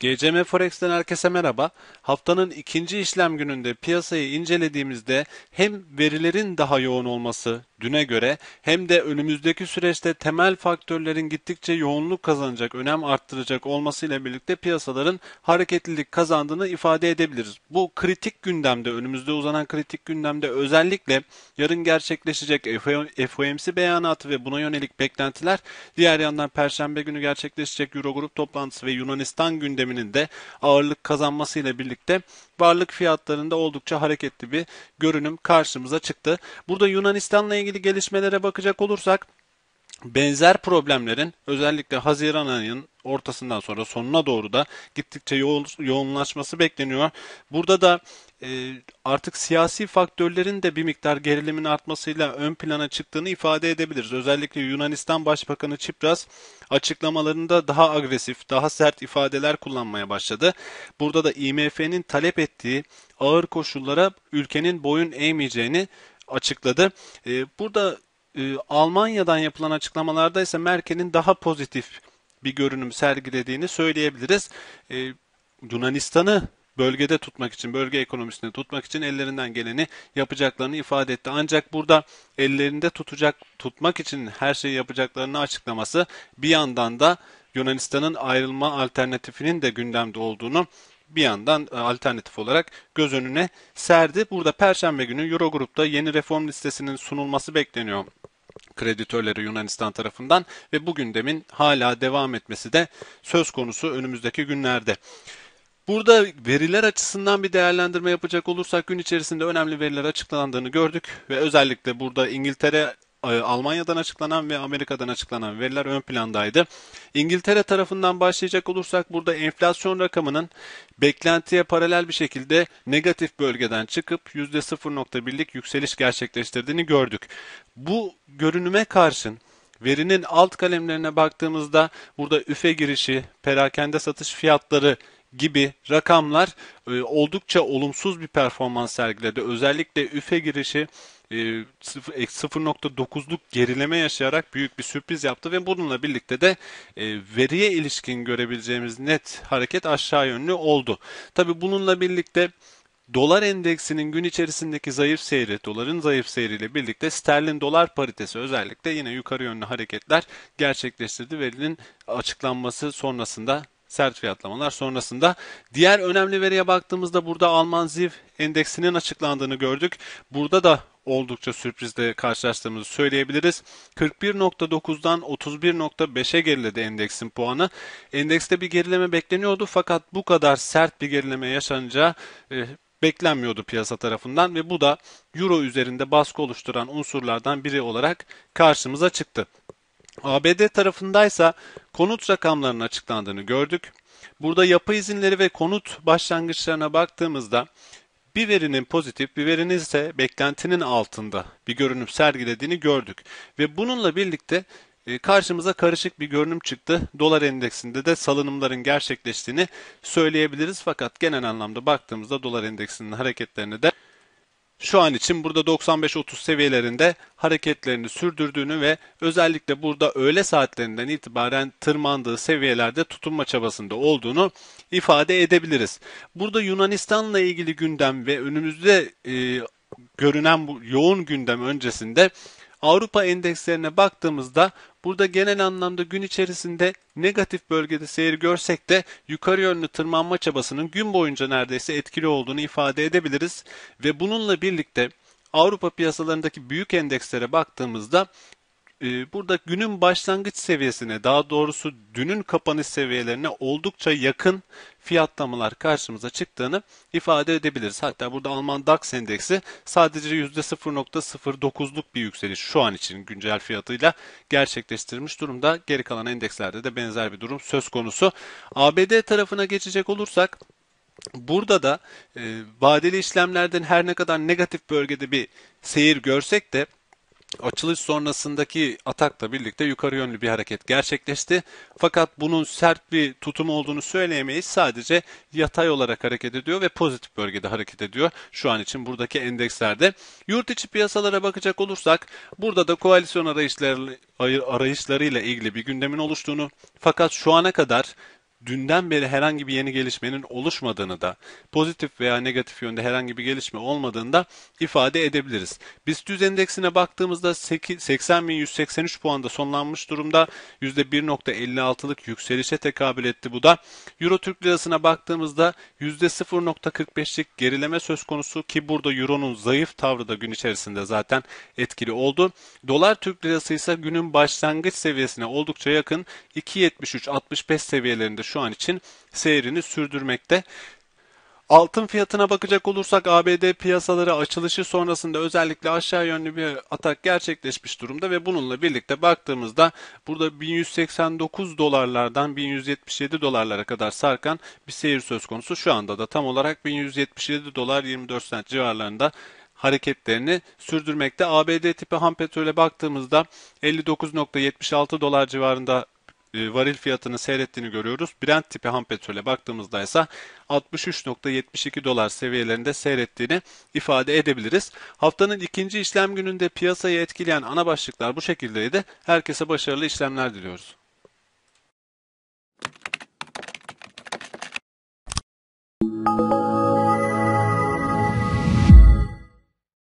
GCM Forex'ten herkese merhaba. Haftanın ikinci işlem gününde piyasayı incelediğimizde hem verilerin daha yoğun olması, düne göre hem de önümüzdeki süreçte temel faktörlerin gittikçe yoğunluk kazanacak, önem arttıracak olmasıyla birlikte piyasaların hareketlilik kazandığını ifade edebiliriz. Bu kritik gündemde, önümüzde uzanan kritik gündemde özellikle yarın gerçekleşecek FOMC beyanatı ve buna yönelik beklentiler, diğer yandan perşembe günü gerçekleşecek Eurogrup toplantısı ve Yunanistan gündeminin de ağırlık kazanmasıyla birlikte varlık fiyatlarında oldukça hareketli bir görünüm karşımıza çıktı. Burada Yunanistan'la ilgili ilgili gelişmelere bakacak olursak benzer problemlerin özellikle Haziran ayının ortasından sonra sonuna doğru da gittikçe yoğun yoğunlaşması bekleniyor. Burada da e, artık siyasi faktörlerin de bir miktar gerilimin artmasıyla ön plana çıktığını ifade edebiliriz. Özellikle Yunanistan Başbakanı Çipras açıklamalarında daha agresif, daha sert ifadeler kullanmaya başladı. Burada da IMF'nin talep ettiği ağır koşullara ülkenin boyun eğmeyeceğini açıkladı. Ee, burada e, Almanya'dan yapılan açıklamalarda ise Merkel'in daha pozitif bir görünüm sergilediğini söyleyebiliriz. Ee, Yunanistan'ı bölgede tutmak için, bölge ekonomisini tutmak için ellerinden geleni yapacaklarını ifade etti. Ancak burada ellerinde tutacak tutmak için her şeyi yapacaklarını açıklaması bir yandan da Yunanistan'ın ayrılma alternatifinin de gündemde olduğunu bir yandan e, alternatif olarak göz önüne serdi. Burada Perşembe günü Eurogroup'ta yeni reform listesinin sunulması bekleniyor kreditörleri Yunanistan tarafından ve bu gündemin hala devam etmesi de söz konusu önümüzdeki günlerde. Burada veriler açısından bir değerlendirme yapacak olursak gün içerisinde önemli veriler açıklandığını gördük ve özellikle burada İngiltere e, Almanya'dan açıklanan ve Amerika'dan açıklanan veriler ön plandaydı. İngiltere tarafından başlayacak olursak burada enflasyon rakamının beklentiye paralel bir şekilde negatif bölgeden çıkıp %0.1'lik yükseliş gerçekleştirdiğini gördük. Bu görünüme karşın verinin alt kalemlerine baktığımızda burada üfe girişi, perakende satış fiyatları gibi rakamlar e, oldukça olumsuz bir performans sergiledi. Özellikle üfe girişi 0.9'luk e, e, gerileme yaşayarak büyük bir sürpriz yaptı ve bununla birlikte de e, veriye ilişkin görebileceğimiz net hareket aşağı yönlü oldu. Tabi bununla birlikte Dolar endeksinin gün içerisindeki zayıf seyri, doların zayıf seyriyle birlikte sterlin dolar paritesi özellikle yine yukarı yönlü hareketler gerçekleştirdi. Verinin açıklanması sonrasında sert fiyatlamalar sonrasında. Diğer önemli veriye baktığımızda burada Alman ZIV endeksinin açıklandığını gördük. Burada da oldukça sürprizle karşılaştığımızı söyleyebiliriz. 41.9'dan 31.5'e geriledi endeksin puanı. Endekste bir gerileme bekleniyordu fakat bu kadar sert bir gerileme yaşanacağı e, beklenmiyordu piyasa tarafından ve bu da euro üzerinde baskı oluşturan unsurlardan biri olarak karşımıza çıktı. ABD tarafındaysa konut rakamlarının açıklandığını gördük. Burada yapı izinleri ve konut başlangıçlarına baktığımızda bir verinin pozitif, bir verinin ise beklentinin altında bir görünüm sergilediğini gördük. Ve bununla birlikte e, karşımıza karışık bir görünüm çıktı. Dolar endeksinde de salınımların gerçekleştiğini söyleyebiliriz. Fakat genel anlamda baktığımızda dolar endeksinin hareketlerini de şu an için burada 95-30 seviyelerinde hareketlerini sürdürdüğünü ve özellikle burada öğle saatlerinden itibaren tırmandığı seviyelerde tutunma çabasında olduğunu ifade edebiliriz. Burada Yunanistan'la ilgili gündem ve önümüzde e, görünen bu yoğun gündem öncesinde Avrupa endekslerine baktığımızda Burada genel anlamda gün içerisinde negatif bölgede seyir görsek de yukarı yönlü tırmanma çabasının gün boyunca neredeyse etkili olduğunu ifade edebiliriz ve bununla birlikte Avrupa piyasalarındaki büyük endekslere baktığımızda ee, burada günün başlangıç seviyesine daha doğrusu dünün kapanış seviyelerine oldukça yakın fiyatlamalar karşımıza çıktığını ifade edebiliriz. Hatta burada Alman DAX endeksi sadece %0.09'luk bir yükseliş şu an için güncel fiyatıyla gerçekleştirmiş durumda. Geri kalan endekslerde de benzer bir durum söz konusu. ABD tarafına geçecek olursak Burada da e, vadeli işlemlerden her ne kadar negatif bölgede bir seyir görsek de Açılış sonrasındaki atakla birlikte yukarı yönlü bir hareket gerçekleşti. Fakat bunun sert bir tutum olduğunu söyleyemeyiz. Sadece yatay olarak hareket ediyor ve pozitif bölgede hareket ediyor. Şu an için buradaki endekslerde. Yurt içi piyasalara bakacak olursak burada da koalisyon arayışları, arayışlarıyla ilgili bir gündemin oluştuğunu fakat şu ana kadar dünden beri herhangi bir yeni gelişmenin oluşmadığını da pozitif veya negatif yönde herhangi bir gelişme olmadığını da ifade edebiliriz. BIST endeksine baktığımızda 80.183 puanda sonlanmış durumda %1.56'lık yükselişe tekabül etti. Bu da Euro Türk Lirası'na baktığımızda %0.45'lik gerileme söz konusu ki burada Euro'nun zayıf tavrı da gün içerisinde zaten etkili oldu. Dolar Türk Lirası ise günün başlangıç seviyesine oldukça yakın 2.73-65 seviyelerinde şu şu an için seyrini sürdürmekte. Altın fiyatına bakacak olursak ABD piyasaları açılışı sonrasında özellikle aşağı yönlü bir atak gerçekleşmiş durumda ve bununla birlikte baktığımızda burada 1189 dolarlardan 1177 dolarlara kadar sarkan bir seyir söz konusu. Şu anda da tam olarak 1177 dolar 24 sent civarlarında hareketlerini sürdürmekte. ABD tipi ham petrole baktığımızda 59.76 dolar civarında e, varil fiyatını seyrettiğini görüyoruz. Brent tipi ham petrole baktığımızda ise 63.72 dolar seviyelerinde seyrettiğini ifade edebiliriz. Haftanın ikinci işlem gününde piyasayı etkileyen ana başlıklar bu şekildeydi. Herkese başarılı işlemler diliyoruz. Thank